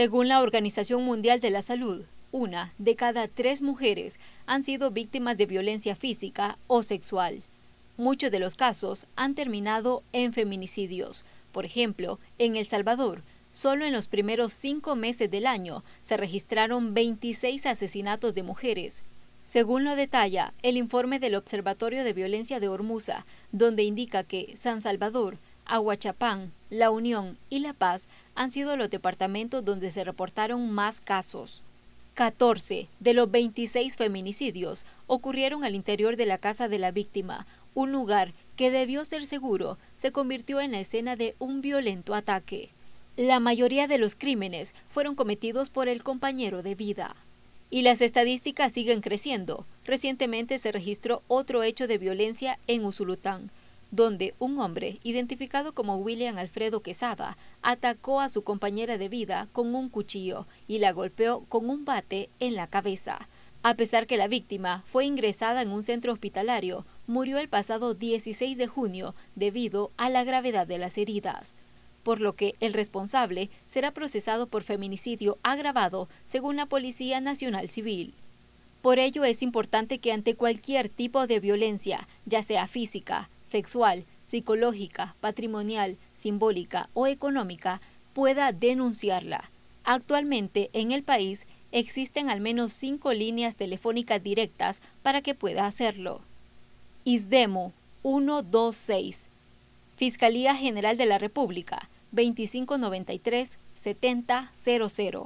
Según la Organización Mundial de la Salud, una de cada tres mujeres han sido víctimas de violencia física o sexual. Muchos de los casos han terminado en feminicidios. Por ejemplo, en El Salvador, solo en los primeros cinco meses del año se registraron 26 asesinatos de mujeres. Según lo detalla el informe del Observatorio de Violencia de Hormuza, donde indica que San Salvador Aguachapán, La Unión y La Paz han sido los departamentos donde se reportaron más casos. 14 de los 26 feminicidios ocurrieron al interior de la casa de la víctima, un lugar que debió ser seguro se convirtió en la escena de un violento ataque. La mayoría de los crímenes fueron cometidos por el compañero de vida. Y las estadísticas siguen creciendo. Recientemente se registró otro hecho de violencia en Usulután, donde un hombre, identificado como William Alfredo Quesada, atacó a su compañera de vida con un cuchillo y la golpeó con un bate en la cabeza. A pesar que la víctima fue ingresada en un centro hospitalario, murió el pasado 16 de junio debido a la gravedad de las heridas, por lo que el responsable será procesado por feminicidio agravado según la Policía Nacional Civil. Por ello es importante que ante cualquier tipo de violencia, ya sea física, sexual, psicológica, patrimonial, simbólica o económica, pueda denunciarla. Actualmente en el país existen al menos cinco líneas telefónicas directas para que pueda hacerlo. ISDEMO 126 Fiscalía General de la República 2593 7000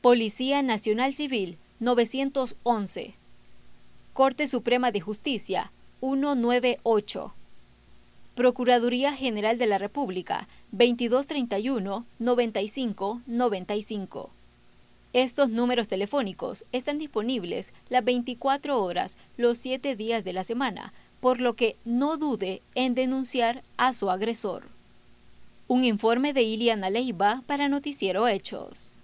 Policía Nacional Civil 911 Corte Suprema de Justicia 198. Procuraduría General de la República 2231 95 Estos números telefónicos están disponibles las 24 horas los 7 días de la semana, por lo que no dude en denunciar a su agresor. Un informe de Iliana Leiva para Noticiero Hechos.